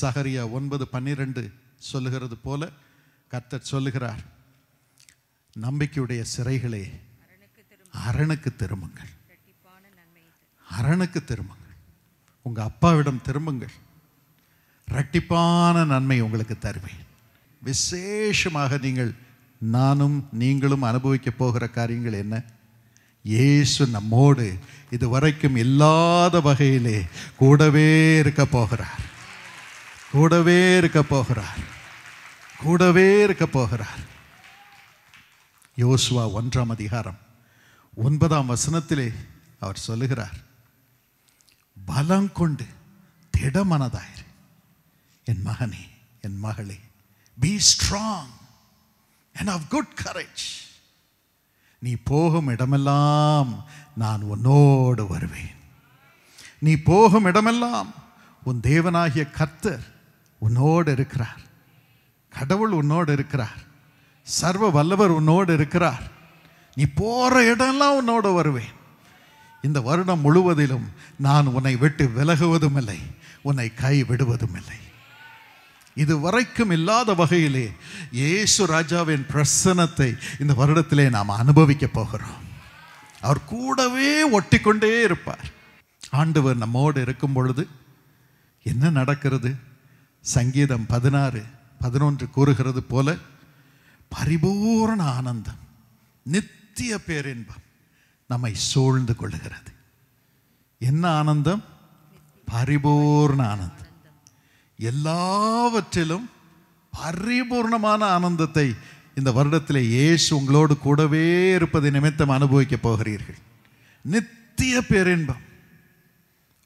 சகரியா ஒன்பது பன்னிரெண்டு சொல்லுகிறது போல கர்த்தர் சொல்லுகிறார் நம்பிக்கையுடைய சிறைகளே அரணுக்கு திரும்புங்கள் அரணுக்கு திரும்புங்கள் உங்கள் அப்பாவிடம் திரும்புங்கள் ரட்டிப்பான நன்மை உங்களுக்கு தருவேன் விசேஷமாக நீங்கள் நானும் நீங்களும் அனுபவிக்க போகிற காரியங்கள் என்ன இயேசு நம்மோடு இதுவரைக்கும் இல்லாத வகையிலே கூடவே இருக்க போகிறார் கூடவே இருக்க போகிறார் கூடவே இருக்க போகிறார் யோசுவா ஒன்றாம் அதிகாரம் ஒன்பதாம் வசனத்திலே அவர் சொல்லுகிறார் பலம் கொண்டு திடமனதாயிரு என் மகனே என் மகளே be strong and of good courage நீ போகும் இடமெல்லாம் நான் உன்னோடு வருவேன் நீ போகும் இடமெல்லாம் உன் தேவனாகிய கர்த்தர் உன்னோடு இருக்கிறார் கடவுள் உன்னோடு இருக்கிறார் சர்வ வல்லவர் உன்னோடு இருக்கிறார் நீ போகிற இடம்லாம் உன்னோடு வருவேன் இந்த வருடம் முழுவதிலும் நான் உன்னை விட்டு விலகுவதும் இல்லை உன்னை கை விடுவதும் இல்லை இது வரைக்கும் இல்லாத வகையிலே இயேசு ராஜாவின் பிரசனத்தை இந்த வருடத்திலே நாம் அனுபவிக்க போகிறோம் அவர் கூடவே ஒட்டி கொண்டே இருப்பார் ஆண்டவர் நம்மோடு இருக்கும் பொழுது என்ன நடக்கிறது சங்கீதம் பதினாறு பதினொன்று கூறுகிறது போல பரிபூர்ண ஆனந்தம் நித்திய பேரின்பம் நம்மை சூழ்ந்து கொள்ளுகிறது என்ன ஆனந்தம் பரிபூர்ண ஆனந்தம் எல்லாவற்றிலும் பரிபூர்ணமான ஆனந்தத்தை இந்த வருடத்தில் இயேசு உங்களோடு கூடவே இருப்பதை நிமித்தம் அனுபவிக்கப் போகிறீர்கள் நித்திய பேரின்பம்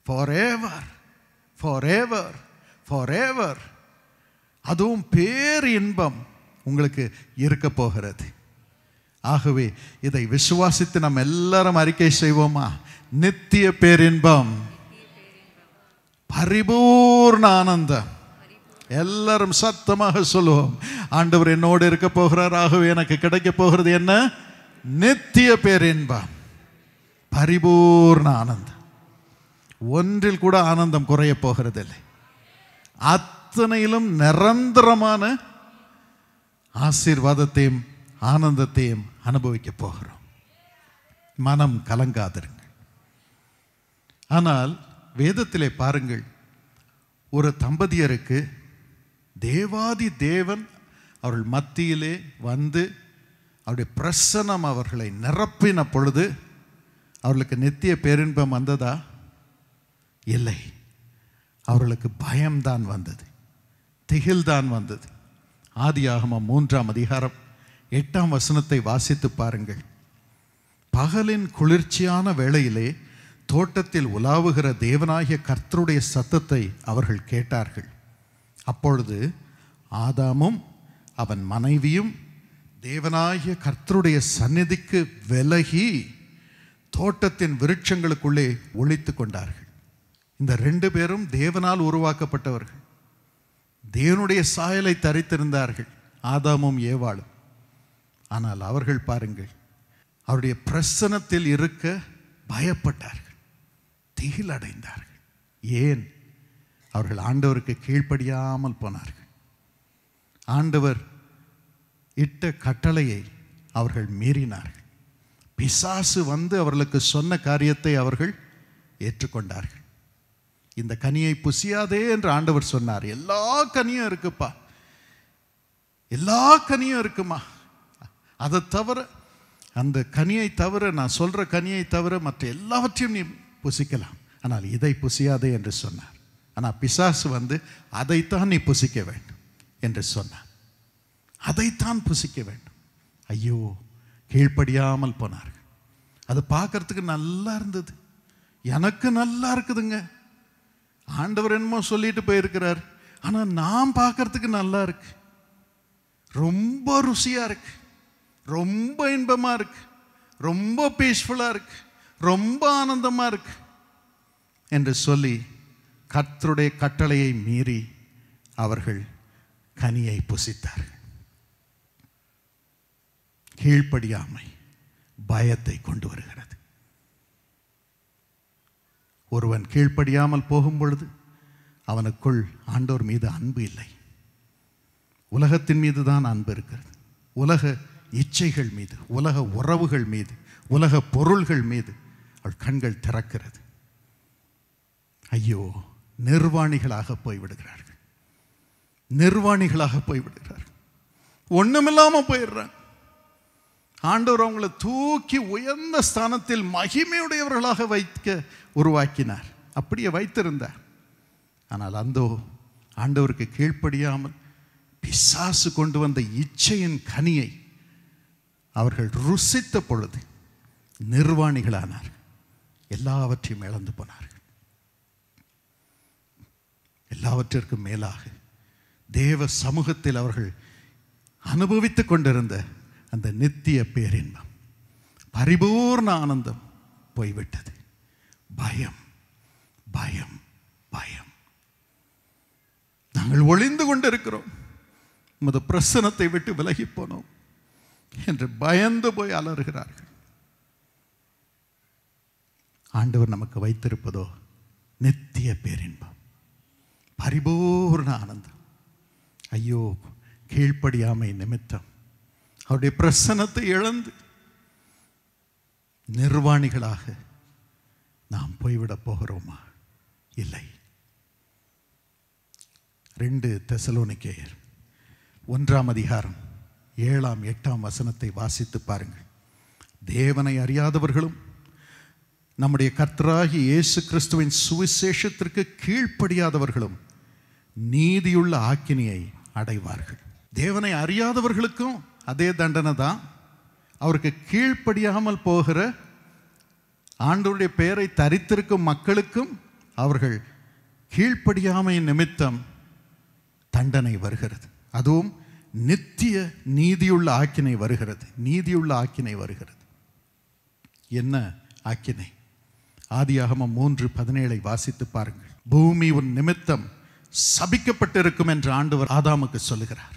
for ever for ever for ever அதுவும் பேர் இன்பம் உங்களுக்கு இருக்க போகிறது ஆகவே இதை விசுவாசித்து நம்ம எல்லாரும் அறிக்கை செய்வோமா நித்திய பேரின்பம் பரிபூர்ண ஆனந்தம் எல்லாரும் சத்தமாக சொல்லுவோம் ஆண்டவர் என்னோடு இருக்க போகிறார் ஆகவே எனக்கு கிடைக்க போகிறது என்ன நித்திய பேரின்பம் பரிபூர்ண ஆனந்தம் ஒன்றில் கூட ஆனந்தம் குறைய போகிறதில்லை அத்தனையிலும் நிரந்தரமான ஆசீர்வாதத்தையும் ஆனந்தத்தையும் அனுபவிக்க போகிறோம் மனம் கலங்காதருங்கள் ஆனால் வேதத்திலே பாருங்கள் ஒரு தம்பதியருக்கு தேவாதி தேவன் அவர்கள் மத்தியிலே வந்து அவருடைய பிரசனம் அவர்களை நிரப்பின பொழுது அவர்களுக்கு நித்திய பேரின்பம் வந்ததா இல்லை அவர்களுக்கு பயம்தான் வந்தது திகில்தான் வந்தது ஆதியாகமம் மூன்றாம் அதிகாரம் எட்டாம் வசனத்தை வாசித்து பாருங்கள் பகலின் குளிர்ச்சியான வேளையிலே தோட்டத்தில் உலாவுகிற தேவனாகிய கர்த்தருடைய சத்தத்தை அவர்கள் கேட்டார்கள் அப்பொழுது ஆதாமும் அவன் மனைவியும் தேவனாகிய கர்த்தருடைய சந்நிதிக்கு விலகி தோட்டத்தின் விருட்சங்களுக்குள்ளே ஒழித்து கொண்டார்கள் இந்த ரெண்டு பேரும் தேவனால் உருவாக்கப்பட்டவர்கள் தேவனுடைய சாயலை தரித்திருந்தார்கள் ஆதாமும் ஏவாளும் ஆனால் அவர்கள் பாருங்கள் அவருடைய பிரசனத்தில் இருக்க பயப்பட்டார்கள் திகில் அடைந்தார்கள் ஏன் அவர்கள் ஆண்டவருக்கு கீழ்ப்படியாமல் போனார்கள் ஆண்டவர் இட்ட கட்டளையை அவர்கள் மீறினார்கள் பிசாசு வந்து அவர்களுக்கு சொன்ன காரியத்தை அவர்கள் ஏற்றுக்கொண்டார்கள் இந்த கனியை புசியாதே என்று ஆண்டவர் சொன்னார் எல்லா கனியும் இருக்குப்பா எல்லா கனியும் இருக்குமா அதை தவிர அந்த கனியை தவிர நான் சொல்கிற கனியை தவிர மற்ற எல்லாவற்றையும் நீ புசிக்கலாம் ஆனால் இதை புசியாதே என்று சொன்னார் ஆனால் பிசாசு வந்து அதைத்தான் நீ புசிக்க வேண்டும் என்று சொன்னார் அதைத்தான் புசிக்க வேண்டும் ஐயோ கீழ்ப்படியாமல் போனார்கள் அது பார்க்கறதுக்கு நல்லா இருந்தது எனக்கு நல்லா இருக்குதுங்க ஆண்டவர் என்னமோ சொல்லிட்டு போயிருக்கிறார் ஆனால் நான் பார்க்கறதுக்கு நல்லா இருக்கு ரொம்ப ருசியாக இருக்கு ரொம்ப இன்பமாக இருக்கு ரொம்ப பீஸ்ஃபுல்லாக இருக்கு ரொம்ப ஆனந்தமாக இருக்கு என்று சொல்லி கர்த்தருடைய கட்டளையை மீறி அவர்கள் கனியை புசித்தார்கள் கீழ்ப்படியாமை பயத்தை கொண்டு வருகிறது ஒருவன் கீழ்ப்படியாமல் போகும் பொழுது அவனுக்குள் ஆண்டோர் மீது அன்பு இல்லை உலகத்தின் மீது தான் அன்பு இருக்கிறது உலக இச்சைகள் மீது உலக உறவுகள் மீது உலக பொருள்கள் மீது அவள் கண்கள் திறக்கிறது ஐயோ நிர்வாணிகளாக போய்விடுகிறார்கள் நிர்வாணிகளாக போய்விடுகிறார்கள் ஒன்றுமில்லாமல் போயிடுறாங்க ஆண்டவர் அவங்களை தூக்கி உயர்ந்த ஸ்தானத்தில் மகிமையுடையவர்களாக வைக்க உருவாக்கினார் அப்படியே வைத்திருந்தார் ஆனால் அந்த ஆண்டவருக்கு கீழ்ப்படியாமல் பிசாசு கொண்டு வந்த இச்சையின் கனியை அவர்கள் ருசித்த பொழுது நிர்வாணிகளானார் எல்லாவற்றையும் இழந்து போனார்கள் எல்லாவற்றிற்கும் மேலாக தேவ சமூகத்தில் அவர்கள் அனுபவித்து கொண்டிருந்த அந்த நித்திய பேரின்பம் பரிபூர்ண ஆனந்தம் போய்விட்டது பயம் பயம் பயம் நாங்கள் ஒளிந்து கொண்டிருக்கிறோம் நமது பிரசனத்தை விட்டு விலகி போனோம் என்று பயந்து போய் அலறுகிறார்கள் ஆண்டவர் நமக்கு வைத்திருப்பதோ நித்திய பேரின்பம் பரிபூர்ண ஆனந்தம் ஐயோ கீழ்ப்படியாமை நிமித்தம் அவருடைய பிரசனத்தை இழந்து நிர்வாணிகளாக நாம் போய்விடப் போகிறோமா இல்லை ரெண்டு தெசலோனிக்கேயர் ஒன்றாம் அதிகாரம் ஏழாம் எட்டாம் வசனத்தை வாசித்து பாருங்கள் தேவனை அறியாதவர்களும் நம்முடைய கர்த்தராகி இயேசு கிறிஸ்துவின் சுவிசேஷத்திற்கு கீழ்ப்படியாதவர்களும் நீதியுள்ள ஆக்கினியை அடைவார்கள் தேவனை அறியாதவர்களுக்கும் அதே தண்டனை தான் அவருக்கு கீழ்ப்படியாமல் போகிற ஆண்டவருடைய பெயரை தரித்திருக்கும் மக்களுக்கும் அவர்கள் கீழ்ப்படியாமை நிமித்தம் தண்டனை வருகிறது அதுவும் நித்திய நீதியுள்ள ஆக்கினை வருகிறது நீதியுள்ள ஆக்கினை வருகிறது என்ன ஆக்கினை ஆதியாகம மூன்று பதினேழை வாசித்து பாருங்கள் பூமி உன் நிமித்தம் சபிக்கப்பட்டிருக்கும் என்று ஆண்டவர் ஆதாமுக்கு சொல்லுகிறார்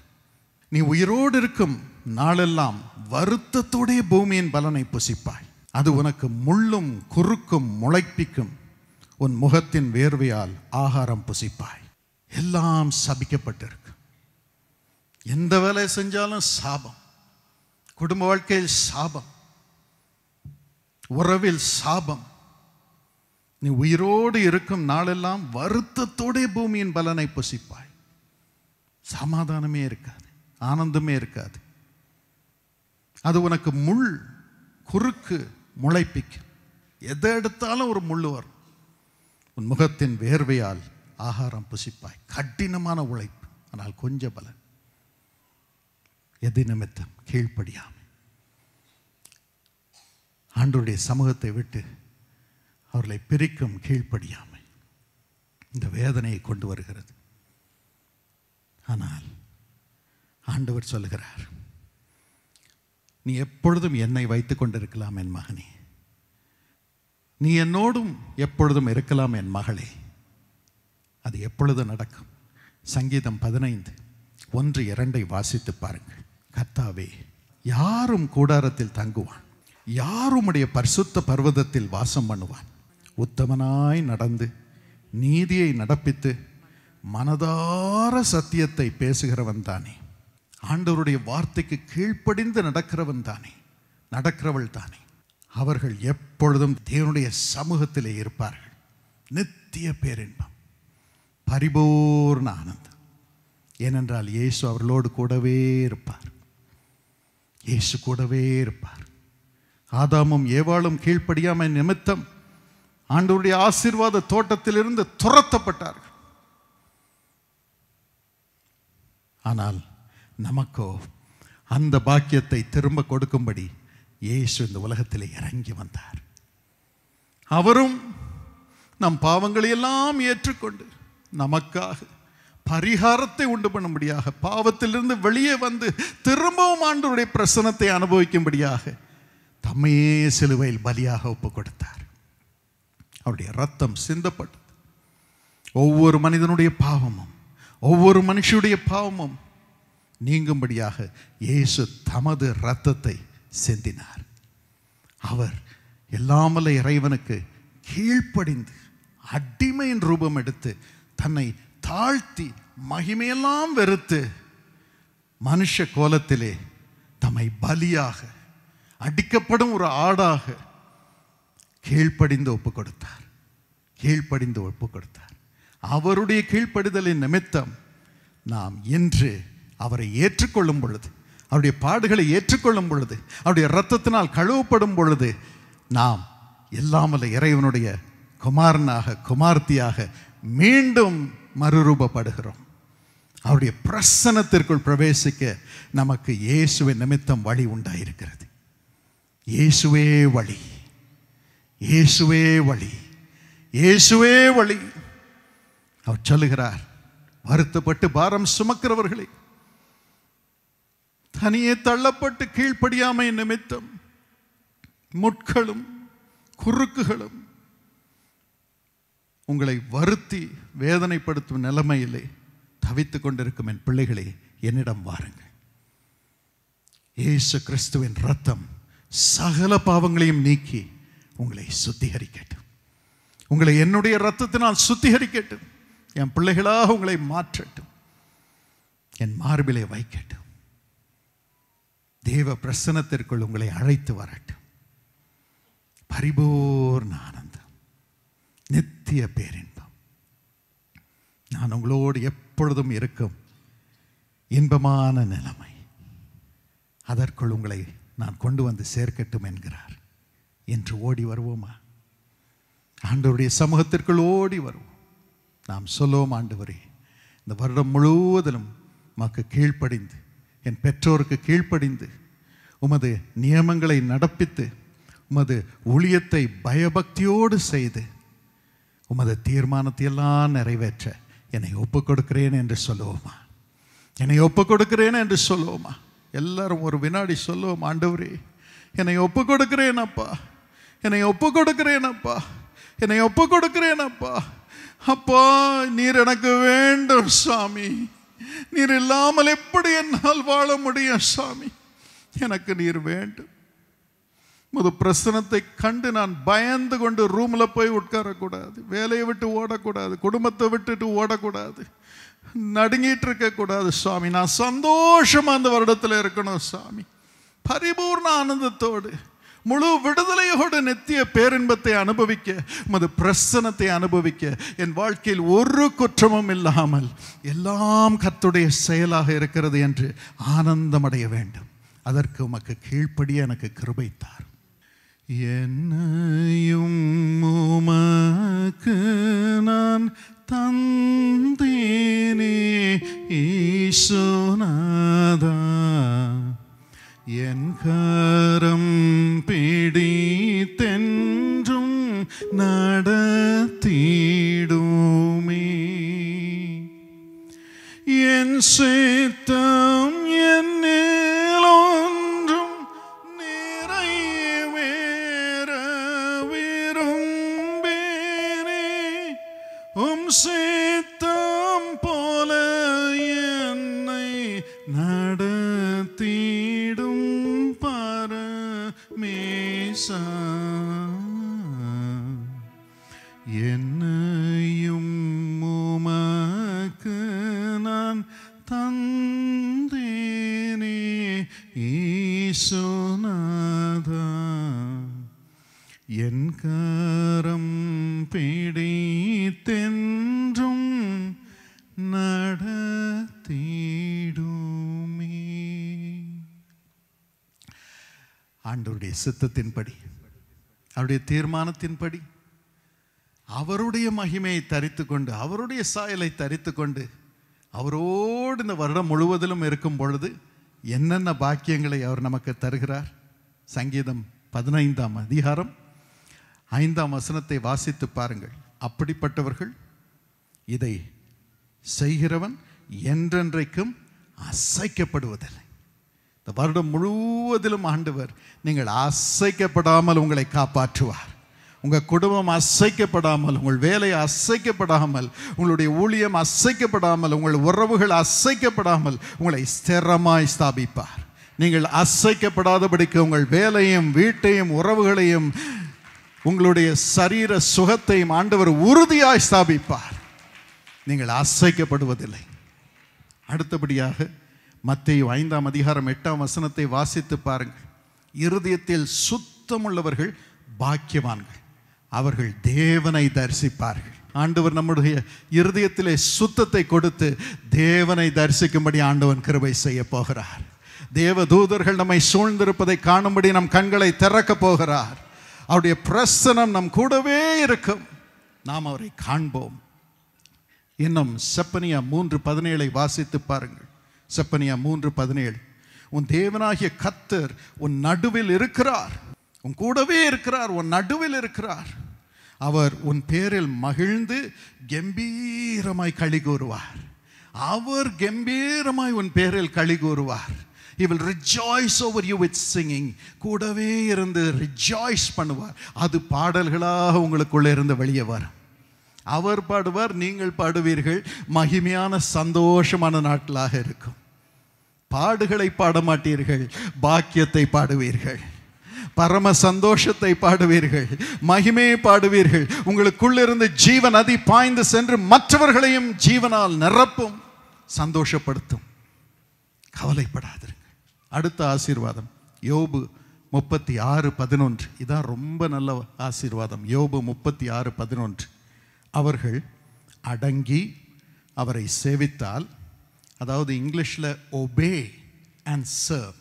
நீ உயிரோடு இருக்கும் நாளெல்லாம் வருத்தத்தோடைய பூமியின் பலனை புசிப்பாய் அது உனக்கு முள்ளும் குறுக்கும் முளைப்பிக்கும் உன் முகத்தின் வேர்வையால் ஆகாரம் புசிப்பாய் எல்லாம் சபிக்கப்பட்டிருக்கு எந்த வேலையை செஞ்சாலும் சாபம் குடும்ப வாழ்க்கையில் சாபம் உறவில் சாபம் நீ உயிரோடு இருக்கும் நாளெல்லாம் வருத்தத்தோடைய பூமியின் பலனை புசிப்பாய் சமாதானமே இருக்காது ஆனந்தமே இருக்காது அது உனக்கு முள் குறுக்கு முளைப்பிக்கும் எதை எடுத்தாலும் ஒரு முள் வரும் உன் முகத்தின் வேர்வையால் ஆகாரம் புசிப்பாய் கடினமான உழைப்பு ஆனால் கொஞ்ச பலன் எது நிமித்தம் கீழ்ப்படியாமை ஆண்டுடைய சமூகத்தை விட்டு அவர்களை பிரிக்கும் கீழ்ப்படியாமை இந்த வேதனையை கொண்டு வருகிறது ஆனால் ஆண்டவர் சொல்லுகிறார் நீ எப்பொழுதும் என்னை வைத்து கொண்டிருக்கலாம் என் மகனே நீ என்னோடும் எப்பொழுதும் இருக்கலாம் என் மகளே அது எப்பொழுது நடக்கும் சங்கீதம் பதினைந்து ஒன்று இரண்டை வாசித்து பாருங்கள் கத்தாவே யாரும் கூடாரத்தில் தங்குவான் யாருமுடைய பரிசுத்த பர்வதத்தில் வாசம் பண்ணுவான் உத்தமனாய் நடந்து நீதியை நடப்பித்து மனதார சத்தியத்தை பேசுகிறவன் தானே ஆண்டவருடைய வார்த்தைக்கு கீழ்ப்படிந்து நடக்கிறவன் தானே நடக்கிறவள் தானே அவர்கள் எப்பொழுதும் தேவனுடைய சமூகத்திலே இருப்பார்கள் நித்திய பேரின்பம் பரிபூர்ண ஆனந்தம் ஏனென்றால் இயேசு அவர்களோடு கூடவே இருப்பார் இயேசு கூடவே இருப்பார் ஆதாமும் ஏவாளும் கீழ்ப்படியாமை நிமித்தம் ஆண்டவருடைய ஆசீர்வாத தோட்டத்திலிருந்து துரத்தப்பட்டார்கள் ஆனால் நமக்கோ அந்த பாக்கியத்தை திரும்ப கொடுக்கும்படி இயேசு இந்த உலகத்தில் இறங்கி வந்தார் அவரும் நம் பாவங்களையெல்லாம் ஏற்றுக்கொண்டு நமக்காக பரிகாரத்தை உண்டு பண்ணும்படியாக பாவத்திலிருந்து வெளியே வந்து திரும்பவும் ஆண்டவருடைய பிரசனத்தை அனுபவிக்கும்படியாக தம்மையே சிலுவையில் பலியாக ஒப்பு கொடுத்தார் அவருடைய ரத்தம் சிந்தப்பட்டது ஒவ்வொரு மனிதனுடைய பாவமும் ஒவ்வொரு மனுஷனுடைய பாவமும் நீங்கும்படியாக இயேசு தமது இரத்தத்தை செந்தினார் அவர் எல்லாமல இறைவனுக்கு கீழ்ப்படிந்து அடிமையின் ரூபம் எடுத்து தன்னை தாழ்த்தி மகிமையெல்லாம் வெறுத்து மனுஷ கோலத்திலே தம்மை பலியாக அடிக்கப்படும் ஒரு ஆடாக கீழ்ப்படிந்து ஒப்பு கொடுத்தார் கீழ்ப்படிந்து ஒப்பு கொடுத்தார் அவருடைய கீழ்ப்படிதலின் நிமித்தம் நாம் இன்று அவரை ஏற்றுக்கொள்ளும் பொழுது அவருடைய பாடுகளை ஏற்றுக்கொள்ளும் பொழுது அவருடைய இரத்தத்தினால் கழுவப்படும் பொழுது நாம் இல்லாமல் இறைவனுடைய குமாரனாக குமார்த்தியாக மீண்டும் மறுரூபப்படுகிறோம் அவருடைய பிரசனத்திற்குள் பிரவேசிக்க நமக்கு இயேசுவை நிமித்தம் வழி உண்டாயிருக்கிறது இயேசுவே வழி இயேசுவே வழி இயேசுவே வழி அவர் சொல்லுகிறார் வருத்தப்பட்டு பாரம் சுமக்கிறவர்களே தனியே தள்ளப்பட்டு கீழ்ப்படியாமை நிமித்தம் முட்களும் குறுக்குகளும் உங்களை வருத்தி வேதனைப்படுத்தும் நிலைமையிலே தவித்து கொண்டிருக்கும் என் பிள்ளைகளே என்னிடம் வாருங்கள் ஏசு கிறிஸ்துவின் ரத்தம் சகல பாவங்களையும் நீக்கி உங்களை சுத்திகரிக்கட்டும் உங்களை என்னுடைய ரத்தத்தினால் சுத்திகரிக்கட்டும் என் பிள்ளைகளாக உங்களை மாற்றட்டும் என் மார்பிலே வைக்கட்டும் தேவ பிரசனத்திற்குள் உங்களை அழைத்து வரட்டும் பரிபூர்ண ஆனந்தம் நித்திய பேரின்பம் நான் உங்களோடு எப்பொழுதும் இருக்கும் இன்பமான நிலைமை அதற்குள் உங்களை நான் கொண்டு வந்து சேர்க்கட்டும் என்கிறார் என்று ஓடி வருவோமா ஆண்டவருடைய சமூகத்திற்குள் ஓடி வருவோம் நாம் சொல்லுவோம் ஆண்டவரே இந்த வருடம் முழுவதிலும் மக்கு கீழ்ப்படிந்து என் பெற்றோருக்கு கீழ்ப்படிந்து உமது நியமங்களை நடப்பித்து உமது ஊழியத்தை பயபக்தியோடு செய்து உமது தீர்மானத்தை எல்லாம் நிறைவேற்ற என்னை ஒப்புக் கொடுக்கிறேன் என்று சொல்லுவோமா என்னை ஒப்புக் கொடுக்கிறேன் என்று சொல்லுவோமா எல்லாரும் ஒரு வினாடி சொல்லுவோம் ஆண்டவரே என்னை ஒப்புக் கொடுக்கிறேன் அப்பா என்னை ஒப்புக் கொடுக்கிறேன் அப்பா என்னை ஒப்புக் கொடுக்கிறேன் அப்பா அப்பா நீர் எனக்கு வேண்டும் சாமி நீர் இல்லாமல் எப்படி என்னால் வாழ முடியும் சாமி எனக்கு நீர் வேண்டும் முது பிரசனத்தை கண்டு நான் பயந்து கொண்டு ரூமில் போய் உட்காரக்கூடாது வேலையை விட்டு ஓடக்கூடாது குடும்பத்தை விட்டுட்டு ஓடக்கூடாது நடுங்கிட்டு இருக்கக்கூடாது சுவாமி நான் சந்தோஷமாக அந்த வருடத்தில் இருக்கணும் சுவாமி பரிபூர்ண ஆனந்தத்தோடு முழு விடுதலையோடு நித்திய பேரின்பத்தை அனுபவிக்க மது பிரசனத்தை அனுபவிக்க என் வாழ்க்கையில் ஒரு குற்றமும் இல்லாமல் எல்லாம் கத்துடைய செயலாக இருக்கிறது என்று ஆனந்தமடைய வேண்டும் அதற்கு உமக்கு கீழ்ப்படிய எனக்கு கிருபைத்தார் என்னையும் உமக்கு நான் தந்தேனே ஈசுநாதா என் கரம் பிடித்தென்றும் நடத்தீடுமே என் சேத்தம் கரம் பிடித்தென்றும் நடத்திடுமே ஆண்டவருடைய சித்தத்தின்படி அவருடைய தீர்மானத்தின்படி அவருடைய மகிமையை தரித்து கொண்டு அவருடைய சாயலை தரித்து கொண்டு அவரோடு இந்த வருடம் முழுவதிலும் இருக்கும் பொழுது என்னென்ன பாக்கியங்களை அவர் நமக்கு தருகிறார் சங்கீதம் பதினைந்தாம் அதிகாரம் ஐந்தாம் வசனத்தை வாசித்து பாருங்கள் அப்படிப்பட்டவர்கள் இதை செய்கிறவன் என்றென்றைக்கும் அசைக்கப்படுவதில்லை இந்த வருடம் முழுவதிலும் ஆண்டவர் நீங்கள் அசைக்கப்படாமல் உங்களை காப்பாற்றுவார் உங்கள் குடும்பம் அசைக்கப்படாமல் உங்கள் வேலை அசைக்கப்படாமல் உங்களுடைய ஊழியம் அசைக்கப்படாமல் உங்கள் உறவுகள் அசைக்கப்படாமல் உங்களை ஸ்திரமாய் ஸ்தாபிப்பார் நீங்கள் அசைக்கப்படாதபடிக்கு உங்கள் வேலையும் வீட்டையும் உறவுகளையும் உங்களுடைய சரீர சுகத்தையும் ஆண்டவர் உறுதியாய் ஸ்தாபிப்பார் நீங்கள் அசைக்கப்படுவதில்லை அடுத்தபடியாக மத்திய ஐந்தாம் அதிகாரம் எட்டாம் வசனத்தை வாசித்து பாருங்கள் இருதயத்தில் சுத்தமுள்ளவர்கள் பாக்கியவான்கள் அவர்கள் தேவனை தரிசிப்பார்கள் ஆண்டவர் நம்முடைய இருதயத்திலே சுத்தத்தை கொடுத்து தேவனை தரிசிக்கும்படி ஆண்டவன் கிருபை செய்ய போகிறார் தேவ தூதர்கள் நம்மை சூழ்ந்திருப்பதை காணும்படி நம் கண்களை திறக்கப் போகிறார் அவருடைய பிரசனம் நம் கூடவே இருக்கும் நாம் அவரை காண்போம் இன்னும் செப்பனியா மூன்று பதினேழை வாசித்து பாருங்கள் செப்பனியா மூன்று பதினேழு உன் தேவனாகிய கத்தர் உன் நடுவில் இருக்கிறார் உன் கூடவே இருக்கிறார் உன் நடுவில் இருக்கிறார் அவர் உன் பேரில் மகிழ்ந்து கம்பீரமாய் கழி கூறுவார் அவர் கம்பீரமாய் உன் பேரில் கழி கூறுவார் he will rejoice over you with singing கூடவே இருந்து ரிஜாய்ஸ் பண்ணுவார் அது பாடல்களாக உங்களுக்குள்ளே இருந்து வெளியே வரும் அவர் பாடுவார் நீங்கள் பாடுவீர்கள் மகிமையான சந்தோஷமான நாட்களாக இருக்கும் பாடுகளை பாட மாட்டீர்கள் பாக்கியத்தை பாடுவீர்கள் பரம சந்தோஷத்தை பாடுவீர்கள் மகிமையை பாடுவீர்கள் உங்களுக்குள்ளிருந்து ஜீவன் அதி பாய்ந்து சென்று மற்றவர்களையும் ஜீவனால் நிரப்பும் சந்தோஷப்படுத்தும் கவலைப்படாதீர்கள் அடுத்த ஆசீர்வாதம் யோபு முப்பத்தி ஆறு பதினொன்று இதான் ரொம்ப நல்ல ஆசீர்வாதம் யோபு முப்பத்தி ஆறு பதினொன்று அவர்கள் அடங்கி அவரை சேவித்தால் அதாவது இங்கிலீஷில் obey and serve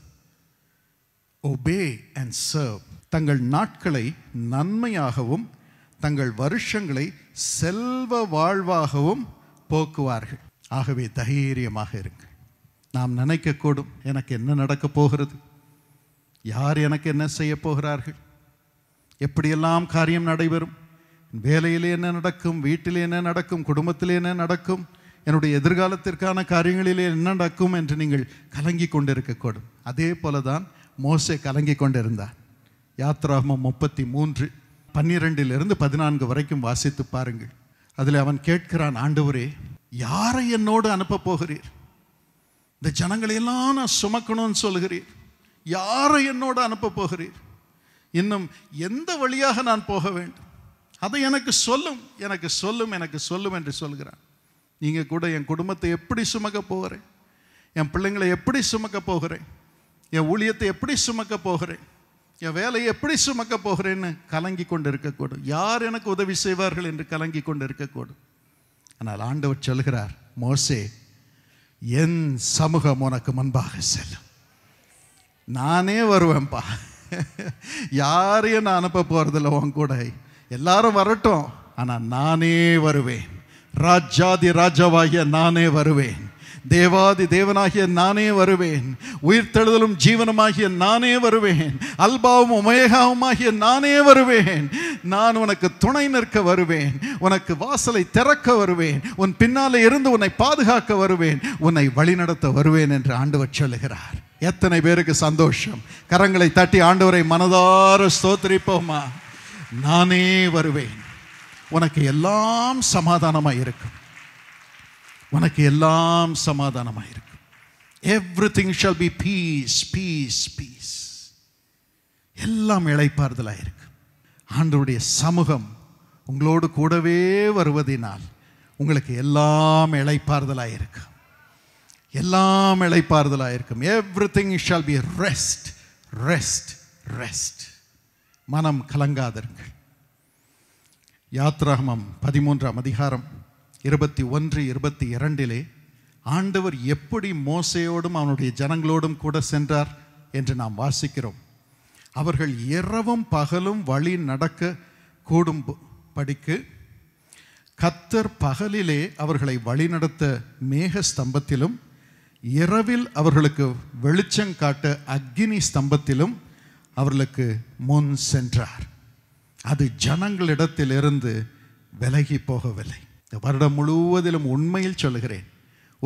obey and serve தங்கள் நாட்களை நன்மையாகவும் தங்கள் வருஷங்களை செல்வ வாழ்வாகவும் போக்குவார்கள் ஆகவே தைரியமாக இருங்க நாம் நினைக்கக்கூடும் எனக்கு என்ன நடக்கப் போகிறது யார் எனக்கு என்ன செய்ய போகிறார்கள் எப்படியெல்லாம் காரியம் நடைபெறும் வேலையிலே என்ன நடக்கும் வீட்டிலே என்ன நடக்கும் குடும்பத்திலே என்ன நடக்கும் என்னுடைய எதிர்காலத்திற்கான காரியங்களிலே என்ன நடக்கும் என்று நீங்கள் கலங்கி கொண்டிருக்கக்கூடும் அதே போல தான் மோசை கலங்கி கொண்டிருந்தார் யாத்ராமம் முப்பத்தி மூன்று பன்னிரெண்டிலிருந்து பதினான்கு வரைக்கும் வாசித்து பாருங்கள் அதில் அவன் கேட்கிறான் ஆண்டவரே யாரை என்னோடு அனுப்பப் போகிறீர் இந்த ஜனங்களையெல்லாம் நான் சுமக்கணும்னு சொல்கிறீர் யாரை என்னோட அனுப்ப போகிறீர் இன்னும் எந்த வழியாக நான் போக வேண்டும் அதை எனக்கு சொல்லும் எனக்கு சொல்லும் எனக்கு சொல்லும் என்று சொல்கிறான் நீங்கள் கூட என் குடும்பத்தை எப்படி சுமக்க போகிறேன் என் பிள்ளைங்களை எப்படி சுமக்க போகிறேன் என் ஊழியத்தை எப்படி சுமக்க போகிறேன் என் வேலையை எப்படி சுமக்க போகிறேன்னு கலங்கி கொண்டு இருக்கக்கூடும் யார் எனக்கு உதவி செய்வார்கள் என்று கலங்கி கொண்டு இருக்கக்கூடும் ஆனால் ஆண்டவர் சொல்கிறார் மோசே என் சமூகம் உனக்கு முன்பாக செல்லும் நானே வருவேன்ப்பா யாரையும் நான் அனுப்ப போகிறதில்ல உன் கூட எல்லாரும் வரட்டும் ஆனால் நானே வருவேன் ராஜாதி ராஜாவாகிய நானே வருவேன் தேவாதி தேவனாகிய நானே வருவேன் உயிர்த்தெழுதலும் ஜீவனமாகிய நானே வருவேன் அல்பாவும் ஆகிய நானே வருவேன் நான் உனக்கு துணை நிற்க வருவேன் உனக்கு வாசலை திறக்க வருவேன் உன் பின்னாலே இருந்து உன்னை பாதுகாக்க வருவேன் உன்னை வழிநடத்த வருவேன் என்று ஆண்டவர் சொல்லுகிறார் எத்தனை பேருக்கு சந்தோஷம் கரங்களை தட்டி ஆண்டவரை மனதார ஸ்தோத்திரிப்போமா நானே வருவேன் உனக்கு எல்லாம் சமாதானமாக இருக்கும் உனக்கு எல்லாம் சமாதானமாக இருக்கு everything shall be peace peace peace எல்லாம் இழைப்பார்தலாக இருக்கு ஆண்டவருடைய சமூகம் உங்களோடு கூடவே வருவதினால் உங்களுக்கு எல்லாம் இழைப்பார்தலாக எல்லாம் இழைப்பார்தலாக இருக்கும் everything shall be rest rest rest மனம் கலங்காதருங்கள் யாத்ராகமம் பதிமூன்றாம் அதிகாரம் இருபத்தி ஒன்று இருபத்தி இரண்டிலே ஆண்டவர் எப்படி மோசையோடும் அவனுடைய ஜனங்களோடும் கூட சென்றார் என்று நாம் வாசிக்கிறோம் அவர்கள் இரவும் பகலும் வழி நடக்க கூடும் படிக்கு கத்தர் பகலிலே அவர்களை வழிநடத்த மேக ஸ்தம்பத்திலும் இரவில் அவர்களுக்கு வெளிச்சம் காட்ட அக்னி ஸ்தம்பத்திலும் அவர்களுக்கு முன் சென்றார் அது ஜனங்களிடத்திலிருந்து விலகி போகவில்லை இந்த வருடம் முழுவதிலும் உண்மையில் சொல்கிறேன்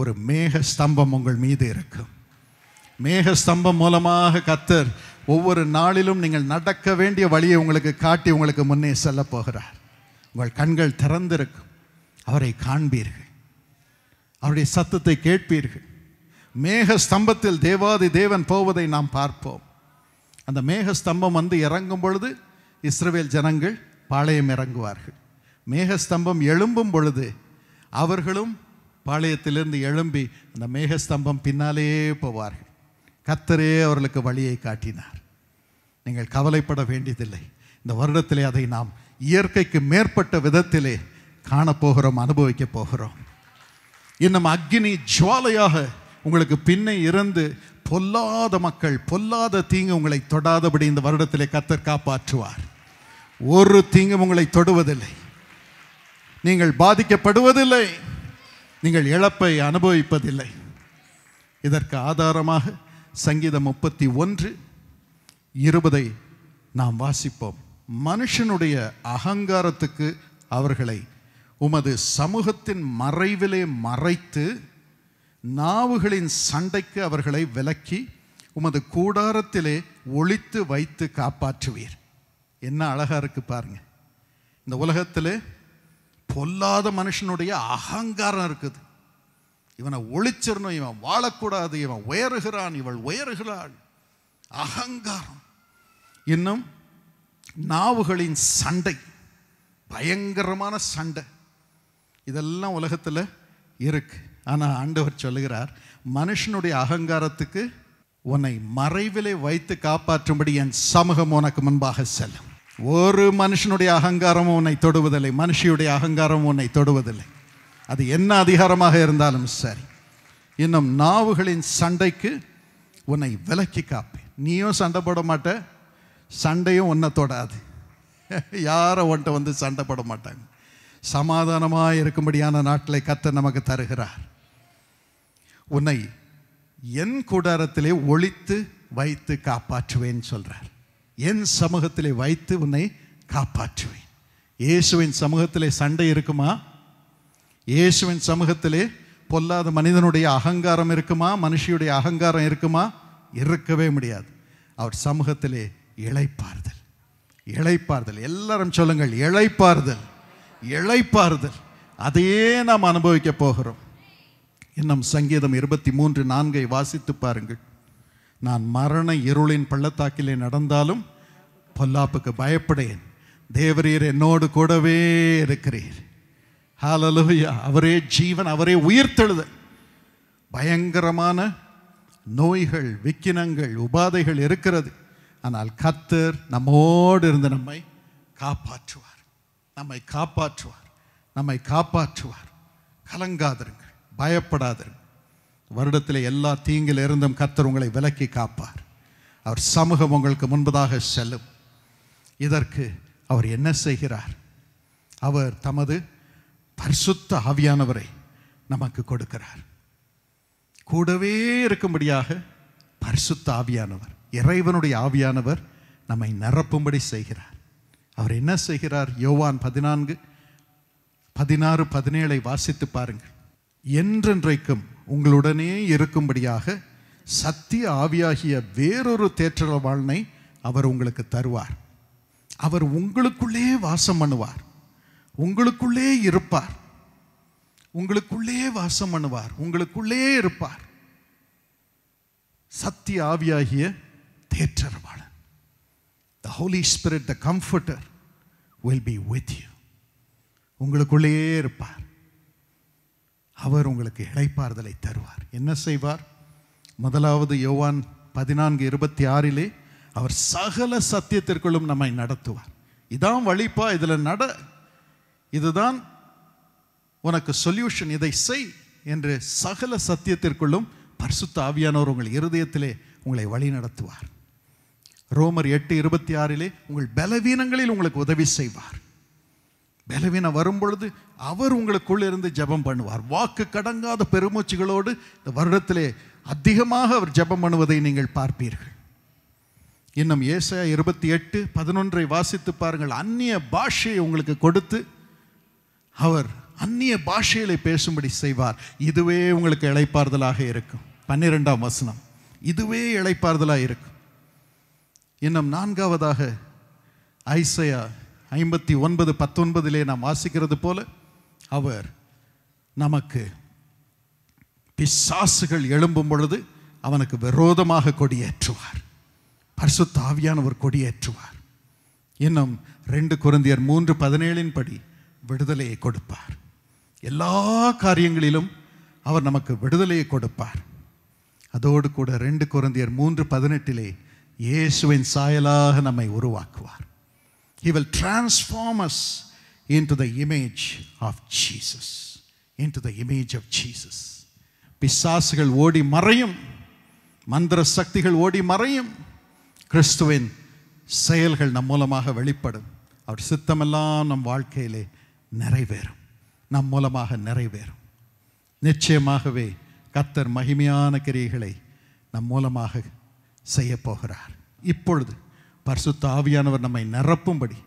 ஒரு மேக ஸ்தம்பம் உங்கள் மீது இருக்கும் மேக ஸ்தம்பம் மூலமாக கத்தர் ஒவ்வொரு நாளிலும் நீங்கள் நடக்க வேண்டிய வழியை உங்களுக்கு காட்டி உங்களுக்கு முன்னே செல்ல போகிறார் உங்கள் கண்கள் திறந்திருக்கும் அவரை காண்பீர்கள் அவருடைய சத்தத்தை கேட்பீர்கள் மேக ஸ்தம்பத்தில் தேவாதி தேவன் போவதை நாம் பார்ப்போம் அந்த மேக ஸ்தம்பம் வந்து இறங்கும் பொழுது இஸ்ரேல் ஜனங்கள் பாளையம் இறங்குவார்கள் மேகஸ்தம்பம் எழும்பும் பொழுது அவர்களும் பாளையத்திலிருந்து எழும்பி அந்த மேகஸ்தம்பம் பின்னாலே போவார்கள் கத்தரே அவர்களுக்கு வழியை காட்டினார் நீங்கள் கவலைப்பட வேண்டியதில்லை இந்த வருடத்திலே அதை நாம் இயற்கைக்கு மேற்பட்ட விதத்திலே காணப்போகிறோம் அனுபவிக்க போகிறோம் இன்னும் அக்னி ஜுவாலையாக உங்களுக்கு பின்னே இருந்து பொல்லாத மக்கள் பொல்லாத தீங்கு உங்களை தொடாதபடி இந்த வருடத்திலே கத்தர் காப்பாற்றுவார் ஒரு தீங்கும் உங்களை தொடுவதில்லை நீங்கள் பாதிக்கப்படுவதில்லை நீங்கள் இழப்பை அனுபவிப்பதில்லை இதற்கு ஆதாரமாக சங்கீதம் முப்பத்தி ஒன்று இருபதை நாம் வாசிப்போம் மனுஷனுடைய அகங்காரத்துக்கு அவர்களை உமது சமூகத்தின் மறைவிலே மறைத்து நாவுகளின் சண்டைக்கு அவர்களை விலக்கி உமது கூடாரத்திலே ஒழித்து வைத்து காப்பாற்றுவீர் என்ன அழகாக இருக்குது பாருங்கள் இந்த உலகத்தில் பொல்லாத மனுஷனுடைய அகங்காரம் இருக்குது இவனை ஒழிச்சிடணும் இவன் வாழக்கூடாது இவன் உயருகிறான் இவள் உயருகிறாள் அகங்காரம் இன்னும் நாவுகளின் சண்டை பயங்கரமான சண்டை இதெல்லாம் உலகத்தில் இருக்கு ஆனால் ஆண்டவர் சொல்லுகிறார் மனுஷனுடைய அகங்காரத்துக்கு உன்னை மறைவிலே வைத்து காப்பாற்றும்படி என் சமூகம் உனக்கு முன்பாக செல்லும் ஒரு மனுஷனுடைய அகங்காரமும் உன்னை தொடுவதில்லை மனுஷியுடைய அகங்காரமும் உன்னை தொடுவதில்லை அது என்ன அதிகாரமாக இருந்தாலும் சரி இன்னும் நாவுகளின் சண்டைக்கு உன்னை விலக்கி காப்பேன் நீயும் சண்டை போட மாட்ட சண்டையும் உன்னை தொடாது யாரை ஒன்ட்ட வந்து சண்டை போட மாட்டாங்க சமாதானமாக இருக்கும்படியான நாட்களை கத்த நமக்கு தருகிறார் உன்னை என் கூடாரத்திலே ஒழித்து வைத்து காப்பாற்றுவேன் சொல்கிறார் என் சமூகத்திலே வைத்து உன்னை காப்பாற்றுவேன் இயேசுவின் சமூகத்திலே சண்டை இருக்குமா இயேசுவின் சமூகத்திலே பொல்லாத மனிதனுடைய அகங்காரம் இருக்குமா மனுஷியுடைய அகங்காரம் இருக்குமா இருக்கவே முடியாது அவர் சமூகத்திலே இழைப்பார்தல் இழைப்பார்தல் எல்லாரும் சொல்லுங்கள் இழைப்பார்தல் இழைப்பார்தல் அதையே நாம் அனுபவிக்கப் போகிறோம் இன்னும் சங்கீதம் இருபத்தி மூன்று நான்கை வாசித்து பாருங்கள் நான் மரண இருளின் பள்ளத்தாக்கிலே நடந்தாலும் பொல்லாப்புக்கு பயப்படேன் தேவரீர் என்னோடு கூடவே இருக்கிறீர் ஹாலலுயா அவரே ஜீவன் அவரே உயிர்த்தெழுது பயங்கரமான நோய்கள் விக்கினங்கள் உபாதைகள் இருக்கிறது ஆனால் கத்தர் நம்மோடு இருந்து நம்மை காப்பாற்றுவார் நம்மை காப்பாற்றுவார் நம்மை காப்பாற்றுவார் கலங்காதருங்கள் பயப்படாதருங்கள் வருடத்தில் எல்லா தீங்கில் இருந்தும் கத்தர் உங்களை விலக்கி காப்பார் அவர் சமூகம் உங்களுக்கு முன்பதாக செல்லும் இதற்கு அவர் என்ன செய்கிறார் அவர் தமது பரிசுத்த ஆவியானவரை நமக்கு கொடுக்கிறார் கூடவே இருக்கும்படியாக பரிசுத்த ஆவியானவர் இறைவனுடைய ஆவியானவர் நம்மை நிரப்பும்படி செய்கிறார் அவர் என்ன செய்கிறார் யோவான் பதினான்கு பதினாறு பதினேழை வாசித்து பாருங்கள் என்றென்றைக்கும் உங்களுடனே இருக்கும்படியாக சத்திய ஆவியாகிய வேறொரு வாழ்னை அவர் உங்களுக்கு தருவார் அவர் உங்களுக்குள்ளே வாசம் பண்ணுவார் உங்களுக்குள்ளே இருப்பார் உங்களுக்குள்ளே வாசம் பண்ணுவார் உங்களுக்குள்ளே இருப்பார் சத்திய ஆவியாகிய தேற்றரவாளன் the Holy Spirit the comforter will be with you உங்களுக்குள்ளே இருப்பார் அவர் உங்களுக்கு இழைப்பார்தலை தருவார் என்ன செய்வார் முதலாவது யோவான் பதினான்கு இருபத்தி ஆறிலே அவர் சகல சத்தியத்திற்குள்ளும் நம்மை நடத்துவார் இதான் வழிப்பா இதில் நட இதுதான் உனக்கு சொல்யூஷன் இதை செய் என்று சகல சத்தியத்திற்குள்ளும் பரிசுத்த ஆவியானவர் உங்கள் இருதயத்திலே உங்களை வழி நடத்துவார் ரோமர் எட்டு இருபத்தி ஆறிலே உங்கள் பலவீனங்களில் உங்களுக்கு உதவி செய்வார் பலவீனம் வரும்பொழுது அவர் உங்களுக்குள் இருந்து ஜபம் பண்ணுவார் வாக்கு கடங்காத பெருமூச்சுகளோடு இந்த வருடத்திலே அதிகமாக அவர் ஜபம் பண்ணுவதை நீங்கள் பார்ப்பீர்கள் இன்னும் ஏசையா இருபத்தி எட்டு பதினொன்றை வாசித்து பாருங்கள் அந்நிய பாஷையை உங்களுக்கு கொடுத்து அவர் அந்நிய பாஷைகளை பேசும்படி செய்வார் இதுவே உங்களுக்கு இழைப்பார்தலாக இருக்கும் பன்னிரெண்டாம் வசனம் இதுவே இழைப்பார்தலாக இருக்கும் இன்னும் நான்காவதாக ஐசையா ஐம்பத்தி ஒன்பது பத்தொன்பதிலே நாம் வாசிக்கிறது போல அவர் நமக்கு பிசாசுகள் எழும்பும் பொழுது அவனுக்கு விரோதமாக கொடியேற்றுவார் பரிசு ஒரு கொடியேற்றுவார் இன்னும் ரெண்டு குருந்தியர் மூன்று பதினேழின் படி விடுதலையை கொடுப்பார் எல்லா காரியங்களிலும் அவர் நமக்கு விடுதலையை கொடுப்பார் அதோடு கூட ரெண்டு குருந்தியர் மூன்று பதினெட்டிலே இயேசுவின் சாயலாக நம்மை உருவாக்குவார் he will transform us into the image of Jesus into the image of Jesus பிசாசுகள் ஓடி மறையும் மந்திர சக்திகள் ஓடி மறையும் கிறிஸ்துவின் செயல்கள் நம் மூலமாக வெளிப்படும் அவர் சித்தமெல்லாம் நம் வாழ்க்கையிலே நிறைவேறும் நம் மூலமாக நிறைவேறும் நிச்சயமாகவே கத்தர் மகிமையான கிரியைகளை நம் மூலமாக செய்யப்போகிறார் போகிறார் இப்பொழுது பரிசுத்த ஆவியானவர் நம்மை நிரப்பும்படி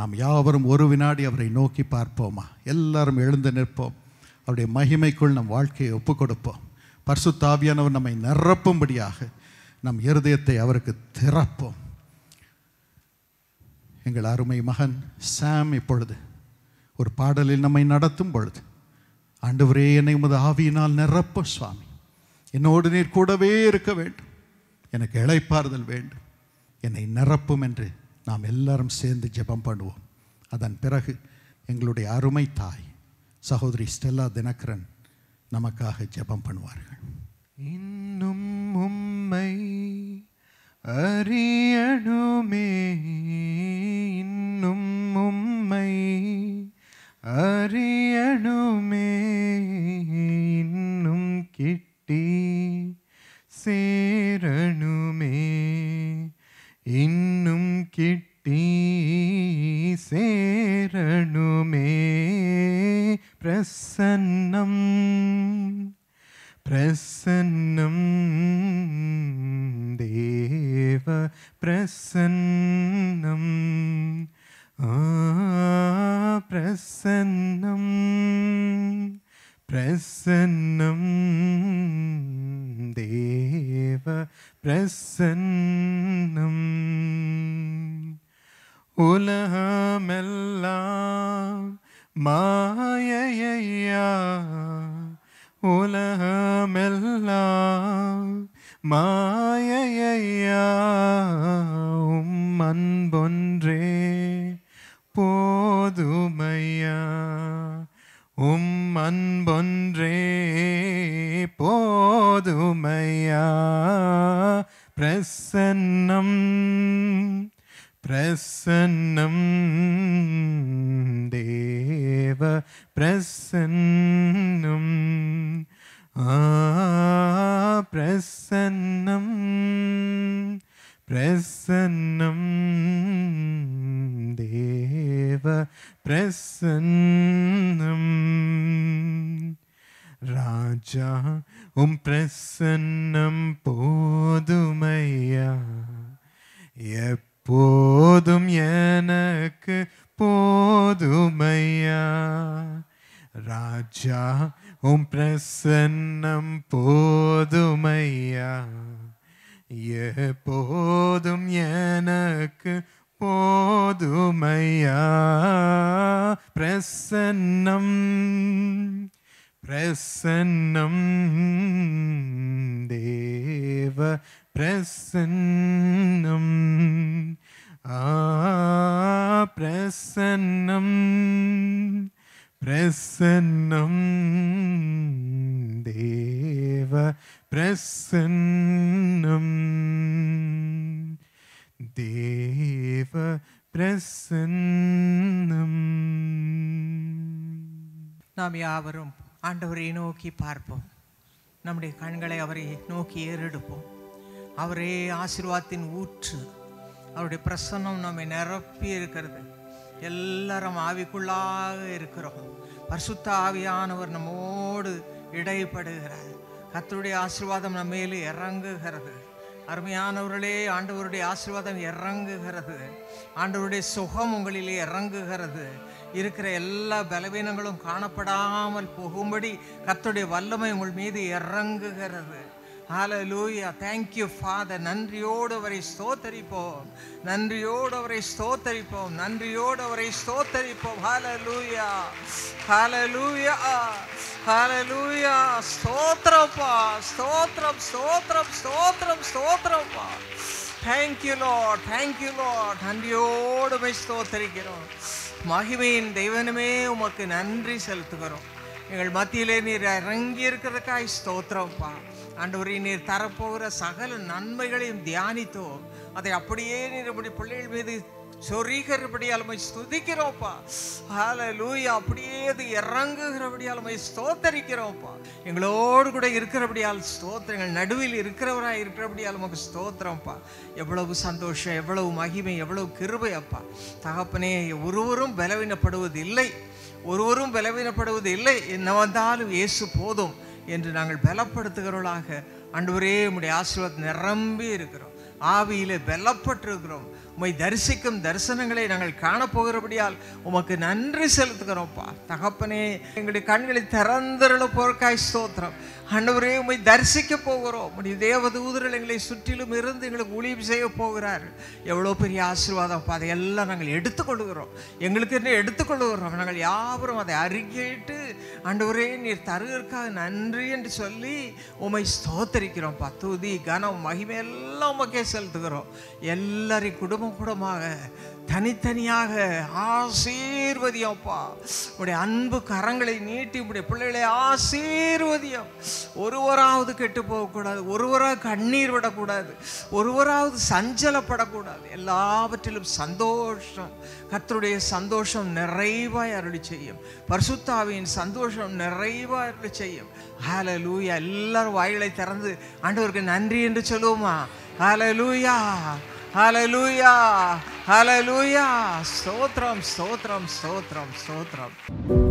நாம் யாவரும் ஒரு வினாடி அவரை நோக்கி பார்ப்போமா எல்லாரும் எழுந்து நிற்போம் அவருடைய மகிமைக்குள் நம் வாழ்க்கையை ஒப்புக்கொடுப்போம் கொடுப்போம் பரிசுத்த ஆவியானவர் நம்மை நிரப்பும்படியாக நம் இருதயத்தை அவருக்கு திறப்போம் எங்கள் அருமை மகன் சாம் இப்பொழுது ஒரு பாடலில் நம்மை நடத்தும் பொழுது ஆண்டவரே என்னை உமது ஆவியினால் நிரப்ப சுவாமி என்னோடு நீர் கூடவே இருக்க வேண்டும் எனக்கு இழைப்பாறுதல் வேண்டும் என்னை நிரப்பும் என்று நாம் எல்லாரும் சேர்ந்து ஜெபம் பண்ணுவோம் அதன் பிறகு எங்களுடைய அருமை தாய் சகோதரி ஸ்டெல்லா தினகரன் நமக்காக ஜெபம் பண்ணுவார்கள் இன்னும் உம்மை அறியணுமே இன்னும் உம்மை அறியணுமே இன்னும் கிட்டி சேரணுமே இன்னும் கிட்டி சேரணுமே பிரசன்னம் പ്രസന്നം ദേവ പ്രസന്നം ആ പ്രസന്നം പ്രസന്നം ദേവ പ്രസന്നം ഉലഹമെല്ലാം മായയ്യ உலகமெல்லாம் மாயையா உம் அன்பொன்றே போதுமையா உம் அன்பொன்றே போதுமையா பிரசன்னம் പ്രസന്നം ദേവ പ്രസന്നം ആ പ്രസന്നം പ്രസന്നം ദേവ പ്രസന്നം രാജാ ഉം പ്രസന്നം പോതുമയ്യ போதும் எனக்கு போதுமையா ராஜா உம் பிரசன்னம் போதுமையா எப்போதும் எனக்கு போதுமையா பிரசன்னம் പ്രസന്നം ദേവ പ്രസന്നം ആ പ്രസന്നം പ്രസന്നം ദേവ പ്രസന്നം ദേവ പ്രസന്നം നാം യാവരും ஆண்டவரை நோக்கி பார்ப்போம் நம்முடைய கண்களை அவரை நோக்கி ஏறெடுப்போம் அவரே ஆசிர்வாதத்தின் ஊற்று அவருடைய பிரசன்னம் நம்மை நிரப்பி இருக்கிறது எல்லாரும் ஆவிக்குள்ளாக இருக்கிறோம் பரிசுத்த ஆவியானவர் நம்மோடு இடைப்படுகிறார் கத்தருடைய ஆசீர்வாதம் நம்ம மேலே இறங்குகிறது அருமையானவர்களே ஆண்டவருடைய ஆசீர்வாதம் இறங்குகிறது ஆண்டவருடைய சுகம் உங்களிலே இறங்குகிறது இருக்கிற எல்லா பலவீனங்களும் காணப்படாமல் போகும்படி கத்துடைய வல்லமை உங்கள் மீது இறங்குகிறது ஹலோ லூயா தேங்க்யூ ஃபாதர் நன்றியோடு அவரை ஸ்தோத்தரிப்போம் நன்றியோடு அவரை ஸ்தோத்தரிப்போம் நன்றியோடு அவரை ஸ்தோத்தரிப்போம் ஹலோ லூயா ஹலோ லூயா லூயா ஸ்தோத்திரப்பா ஸ்தோத்திரம் ஸ்தோத்திரம் ஸ்தோத்திரம் ஸ்தோத்திரப்பா தேங்க்யூ லோ தேங்க்யூ லோ நன்றியோடு போய் ஸ்தோத்தரிக்கிறோம் மகிமையின் தெய்வனமே உமக்கு நன்றி செலுத்துகிறோம் எங்கள் மத்தியிலே நீர் இறங்கி இருக்கிறதுக்காய் ஸ்தோத்திரம்ப்பா ஒரு நீர் தரப்போகிற சகல நன்மைகளையும் தியானித்தோம் அதை அப்படியே நீர் இப்படி பிள்ளைகள் மீது சொரிகிறபடியால் மை ஸ்துதிக்கிறோம்ப்பா ஹால லூயா அப்படியே அது இறங்குகிறபடியால் ஸ்தோத்தரிக்கிறோம்ப்பா எங்களோடு கூட இருக்கிறபடியால் ஸ்தோத்திரங்கள் நடுவில் இருக்கிறவராக இருக்கிறபடியால் உமக்கு ஸ்தோத்திரம்ப்பா எவ்வளவு சந்தோஷம் எவ்வளவு மகிமை எவ்வளவு கிருபை அப்பா தகப்பனே ஒருவரும் பலவீனப்படுவது இல்லை ஒருவரும் பலவீனப்படுவது இல்லை என்ன வந்தாலும் இயேசு போதும் என்று நாங்கள் பலப்படுத்துகிறவர்களாக அன்றுவரே உடைய ஆசீர்வாதம் நிரம்பி இருக்கிறோம் ஆவியிலே பலப்பட்டிருக்கிறோம் உம்மை தரிசிக்கும் தரிசனங்களை நாங்கள் காணப்போகிறபடியால் உமக்கு நன்றி செலுத்துகிறோம்ப்பா தகப்பனே எங்களுடைய கண்களை திறந்திரள பொருட்காய் ஸ்தோத்திரம் ஆண்டவரே உண்மை தரிசிக்க போகிறோம் உடைய தேவதூதர்கள் எங்களை சுற்றிலும் இருந்து எங்களுக்கு ஒளிவு செய்ய போகிறார் எவ்வளோ பெரிய ஆசீர்வாதம் அப்போ அதையெல்லாம் நாங்கள் எடுத்துக்கொள்ளுகிறோம் எங்களுக்கு என்ன எடுத்துக்கொள்ளுகிறோம் நாங்கள் யாவரும் அதை அருகேட்டு ஆண்டவரே நீர் தருவதற்காக நன்றி என்று சொல்லி உமை ஸ்தோத்தரிக்கிறோம் பத்துதி கனம் மகிமை எல்லாம் உமக்கே செலுத்துகிறோம் எல்லாரையும் குடும்பம் கூடமாக தனித்தனியாக ஆசீர்வதியப்பா உடைய அன்பு கரங்களை நீட்டி உடைய பிள்ளைகளை ஆசீர்வதியம் ஒருவராவது கெட்டு போகக்கூடாது ஒருவராக கண்ணீர் விடக்கூடாது ஒருவராவது சஞ்சலப்படக்கூடாது எல்லாவற்றிலும் சந்தோஷம் கத்தருடைய சந்தோஷம் நிறைவாய் அருளி செய்யும் பர்சுத்தாவின் சந்தோஷம் நிறைவாய் அருளி செய்யும் ஹால லூயா எல்லாரும் வாயிலை திறந்து ஆண்டவருக்கு நன்றி என்று சொல்லுவோமா ஹால லூயா ஹால லூயா హలలుయా స్తోత్రం స్తోత్రం స్తోత్రం స్తోత్రం